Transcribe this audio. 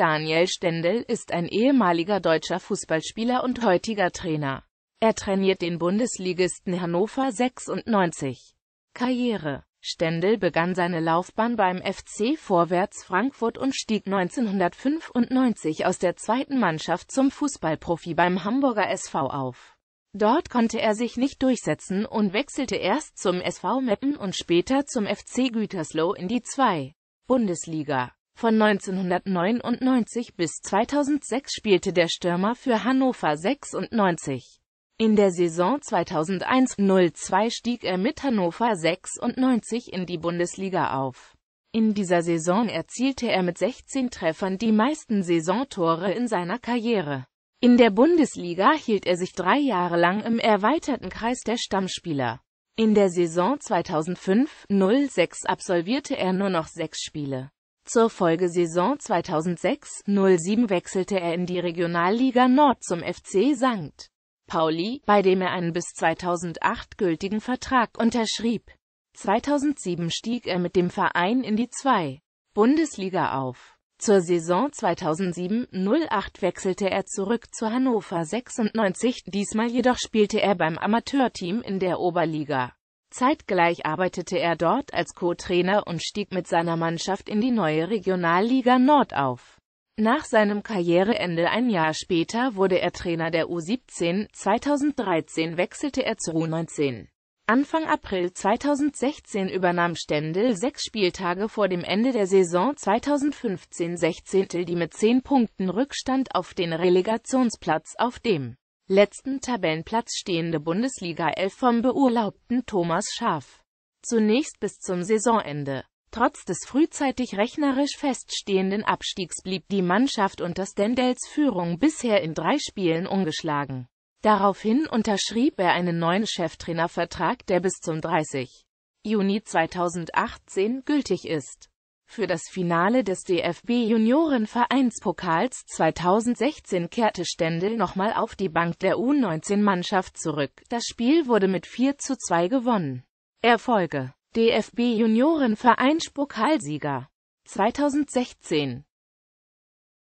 Daniel Stendel ist ein ehemaliger deutscher Fußballspieler und heutiger Trainer. Er trainiert den Bundesligisten Hannover 96. Karriere Stendel begann seine Laufbahn beim FC Vorwärts Frankfurt und stieg 1995 aus der zweiten Mannschaft zum Fußballprofi beim Hamburger SV auf. Dort konnte er sich nicht durchsetzen und wechselte erst zum SV Meppen und später zum FC Gütersloh in die 2. Bundesliga. Von 1999 bis 2006 spielte der Stürmer für Hannover 96. In der Saison 2001-02 stieg er mit Hannover 96 in die Bundesliga auf. In dieser Saison erzielte er mit 16 Treffern die meisten Saisontore in seiner Karriere. In der Bundesliga hielt er sich drei Jahre lang im erweiterten Kreis der Stammspieler. In der Saison 2005-06 absolvierte er nur noch sechs Spiele. Zur Folgesaison 2006-07 wechselte er in die Regionalliga Nord zum FC St. Pauli, bei dem er einen bis 2008 gültigen Vertrag unterschrieb. 2007 stieg er mit dem Verein in die 2. Bundesliga auf. Zur Saison 2007-08 wechselte er zurück zu Hannover 96, diesmal jedoch spielte er beim Amateurteam in der Oberliga. Zeitgleich arbeitete er dort als Co-Trainer und stieg mit seiner Mannschaft in die neue Regionalliga Nord auf. Nach seinem Karriereende ein Jahr später wurde er Trainer der U17, 2013 wechselte er zur U19. Anfang April 2016 übernahm Stendel sechs Spieltage vor dem Ende der Saison 2015-16 die mit zehn Punkten Rückstand auf den Relegationsplatz auf dem letzten Tabellenplatz stehende bundesliga 11 vom beurlaubten Thomas Schaaf. Zunächst bis zum Saisonende. Trotz des frühzeitig rechnerisch feststehenden Abstiegs blieb die Mannschaft unter Stendels Führung bisher in drei Spielen ungeschlagen. Daraufhin unterschrieb er einen neuen Cheftrainervertrag, der bis zum 30. Juni 2018 gültig ist. Für das Finale des DFB Juniorenvereinspokals 2016 kehrte Stendel nochmal auf die Bank der U19-Mannschaft zurück. Das Spiel wurde mit 4 zu 2 gewonnen. Erfolge DFB Juniorenvereinspokalsieger 2016